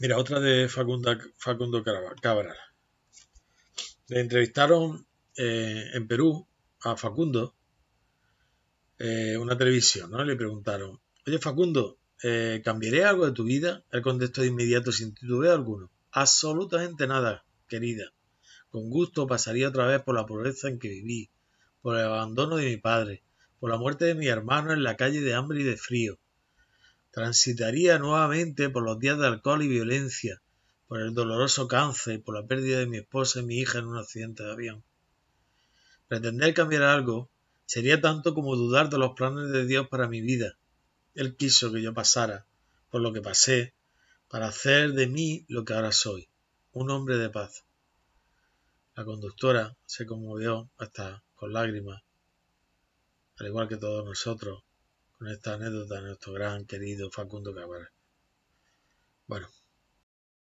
Mira, otra de Facundo Cabral. Le entrevistaron eh, en Perú a Facundo, eh, una televisión, ¿no? Le preguntaron, oye Facundo, eh, ¿cambiaré algo de tu vida? El contexto de inmediato sin titubear alguno. Absolutamente nada, querida. Con gusto pasaría otra vez por la pobreza en que viví, por el abandono de mi padre, por la muerte de mi hermano en la calle de hambre y de frío, Transitaría nuevamente por los días de alcohol y violencia, por el doloroso cáncer y por la pérdida de mi esposa y mi hija en un accidente de avión. Pretender cambiar algo sería tanto como dudar de los planes de Dios para mi vida. Él quiso que yo pasara, por lo que pasé, para hacer de mí lo que ahora soy, un hombre de paz. La conductora se conmovió hasta con lágrimas, al igual que todos nosotros, con esta anécdota nuestro gran querido Facundo Cabral.